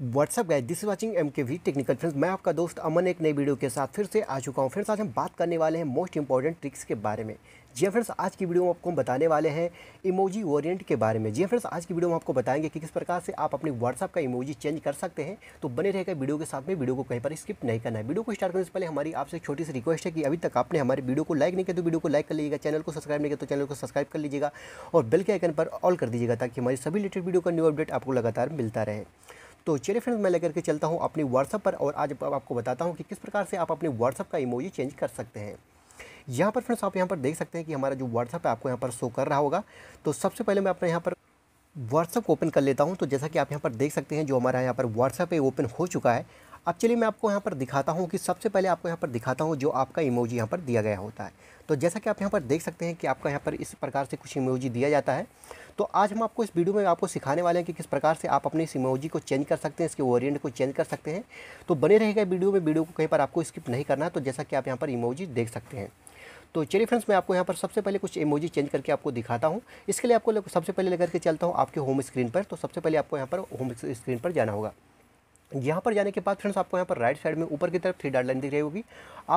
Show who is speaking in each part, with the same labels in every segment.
Speaker 1: WhatsApp guys this is watching M K V technical friends मैं आपका दोस्त अमन एक नई वीडियो के साथ फिर से आ चुका हूँ फ्रेंड्स आज हम बात करने वाले हैं मोस्ट इंपॉर्टेंट ट्रिक्स के बारे में जी फ्रेंड्स हाँ, आज की वीडियो में आपको हम बताने वाले हैं इमोजी ओरिएंट के बारे में जी फ्रेंड्स हाँ, आज की वीडियो में आपको बताएंगे कि किस प्रकार से आप अपने व्हाट्सअप का इमोजी चेंज कर सकते हैं तो बने रहेगा वीडियो के साथ में वीडियो को कहीं पर स्किप नहीं करना है वीडियो को स्टार्ट करने से पहले हमारी आपसे एक छोटी सी रिक्वेस्ट है कि अभी तक आपने हमारे वीडियो को लाइक नहीं किया तो वीडियो को लाइक कर लीजिएगा चैनल को सब्सक्राइब नहीं किया तो चैनल को सब्सक्राइब कर लीजिएगा और बेल के आइकन पर ऑल कर दीजिएगा ताकि हमारी सभी रिलेटेड वीडियो का न्यू अपडेट आपको लगातार मिलता रहे तो चलिए फ्रेंड्स मैं लेकर के चलता हूँ अपनी व्हाट्सअप पर और आज आपको बताता हूँ कि किस प्रकार से आप अपने व्हाट्सअप का इमोजी चेंज कर सकते हैं यहाँ पर फ्रेंड्स आप यहाँ पर देख सकते हैं कि हमारा जो व्हाट्सअप है आपको यहाँ पर शो कर रहा होगा तो सबसे पहले मैं अपने यहाँ पर व्हाट्सअप ओपन कर लेता हूँ तो जैसा कि आप यहाँ पर देख सकते हैं जो हमारा यहाँ पर व्हाट्सअप है ओपन हो चुका है एक्चुअली मैं आपको यहाँ पर दिखाता हूँ कि सबसे पहले आपको यहाँ पर दिखाता हूँ जो आपका इमोजी यहाँ पर दिया गया होता है तो जैसा कि आप यहाँ पर देख सकते हैं कि आपका यहाँ पर इस प्रकार से कुछ इमोजी दिया जाता है तो आज हम आपको इस वीडियो में आपको सिखाने वाले हैं कि किस प्रकार से आप अपने इस इमोजी को चेंज कर सकते हैं इसके ओरियंट को चेंज कर सकते हैं तो बने रहेगा वीडियो में वीडियो को कहीं पर आपको स्किप नहीं करना है तो जैसा कि आप यहाँ पर इमोजी देख सकते हैं तो चलिए फ्रेंड्स मैं आपको यहाँ पर सबसे पहले कुछ इमोजी चेंज करके आपको दिखाता हूँ इसके लिए आपको सबसे पहले लेकर के चलता हूँ आपके होम स्क्रीन पर तो सबसे पहले आपको यहाँ पर होम स्क्रीन पर जाना होगा यहाँ पर जाने के बाद फ्रेंड्स आपको यहाँ पर राइट साइड में ऊपर की तरफ थ्री डाट लाइन दिख रही होगी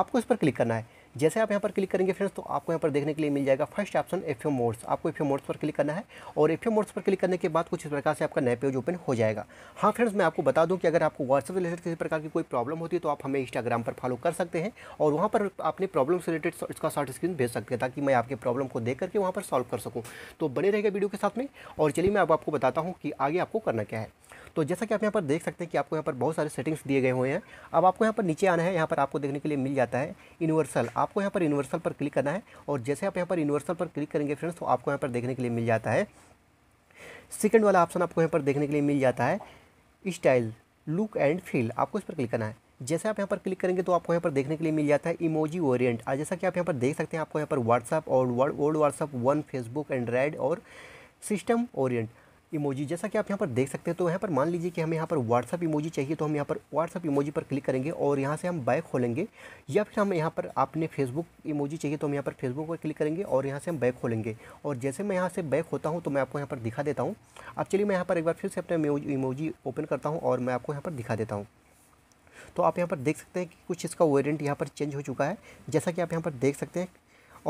Speaker 1: आपको इस पर क्लिक करना है जैसे आप यहाँ पर क्लिक करेंगे फ्रेंड्स तो आपको यहाँ पर देखने के लिए मिल जाएगा first option F M mods आपको एफ एम मोड्स पर क्लिक करना है और एफ एम मोड्स पर क्लिक करने के बाद कुछ इस प्रकार से आपका नया पेज ओपन हो जाएगा हाँ फ्रेंड्स मैं आपको बता दूँ कि अगर आपको व्हाट्सअप रिलेटेड किसी प्रकार की कोई प्रॉब्लम होती है तो आप हमें इंस्टाग्राम पर फॉलो कर सकते हैं और वहाँ पर अपने प्रॉब्लम से रिलेटेड इसका शॉर्ट स्क्रीन भेज सकते हैं ताकि मैं आपके प्रॉब्लम को देख करके वहाँ पर सॉल्व कर सकूँ तो बने रहेगा वीडियो के साथ में और चलिए मैं अब आपको बताता हूँ कि आगे आपको करना क्या है तो जैसा कि आप यहाँ पर देख सकते हैं कि आपको यहाँ पर बहुत सारे सेटिंग्स दिए गए हुए हैं अब आपको यहाँ पर नीचे आना है यहाँ पर आपको देखने के लिए मिल जाता है यूनिवर्सल आपको यहाँ पर यूनिवर्सल पर क्लिक करना है और जैसे आप यहाँ पर यूनिवर्सल पर क्लिक करेंगे फ्रेंड्स तो आपको यहाँ पर देखने के लिए मिल जाता है सेकेंड वाला ऑप्शन आपको यहाँ पर देखने के लिए मिल जाता है स्टाइल लुक एंड फील आपको इस पर क्लिक करना है जैसे आप यहाँ पर क्लिक करेंगे तो आपको यहाँ पर देखने के लिए मिल जाता है इमोजी ओरिएंट जैसा कि आप यहाँ पर देख सकते हैं आपको यहाँ पर व्हाट्सअप और world old WhatsApp one Facebook Android और सिस्टम ओरिएंट इमोजी जैसा कि आप यहाँ पर देख सकते हैं तो यहाँ पर मान लीजिए कि हमें यहाँ पर व्हाट्सअप इमोजी चाहिए तो हम यहाँ पर व्हाट्सअप इमोजी पर क्लिक करेंगे और यहाँ से हम बाय खोलेंगे या फिर हम यहाँ पर आपने फेसबुक इमोजी चाहिए तो हम यहाँ पर फेसबुक पर क्लिक करेंगे और यहाँ से हम बैक खोलेंगे और जैसे मैं यहाँ से बैक होता हूँ तो मैं आपको यहाँ पर दिखा देता हूँ अब चलिए मैं यहाँ पर एक बार फिर से अपना इमोजी ओपन करता हूँ और मैं आपको यहाँ पर दिखा देता हूँ तो आप यहाँ पर देख सकते हैं कि कुछ इसका वेरियंट यहाँ पर चेंज हो चुका है जैसा कि आप यहाँ पर देख सकते हैं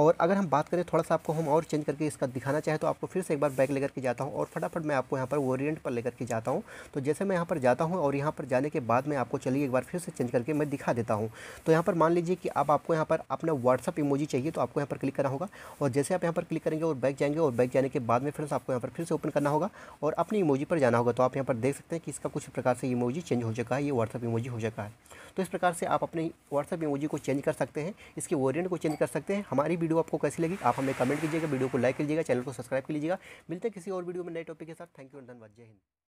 Speaker 1: और अगर हम बात करें थोड़ा सा आपको हम और चेंज करके इसका दिखाना चाहे तो आपको फिर से एक बार बैक लेकर के जाता हूँ और फटाफट मैं आपको यहाँ पर ओरिएंट पर लेकर के जाता हूँ तो जैसे मैं यहाँ पर जाता हूँ और यहाँ पर जाने के बाद मैं आपको चलिए एक बार फिर से चेंज करके मैं दिखा देता हूँ तो यहाँ पर मान लीजिए कि आप आपको यहाँ पर अपना व्हाट्सअप इमोजी चाहिए तो आपको यहाँ पर क्लिक करना होगा और जैसे आप यहाँ पर क्लिक करेंगे और बैक जाएंगे और बैक जाने के बाद में फ्रेंड्स आपको यहाँ पर फिर से ओपन करना होगा और अपनी इमोजी पर जाना होगा तो आप यहाँ पर देख सकते हैं कि इसका कुछ प्रकार से इमोजी चेंज हो चुका है ये व्हाट्सअप इमोजी हो चुका है तो इस प्रकार से आप अपने व्हाट्सएप इमोजी को चेंज कर सकते हैं इसके ओरियंट को चेंज कर सकते हैं हमारी वीडियो आपको कैसी लगी आप हमें कमेंट कीजिएगा वीडियो को लाइक कीजिएगा चैनल को सब्सक्राइब कीजिएगा लीजिएगा मिलते हैं किसी और वीडियो में नए टॉपिक के साथ थैंक यू धन्यवाद जय हिंद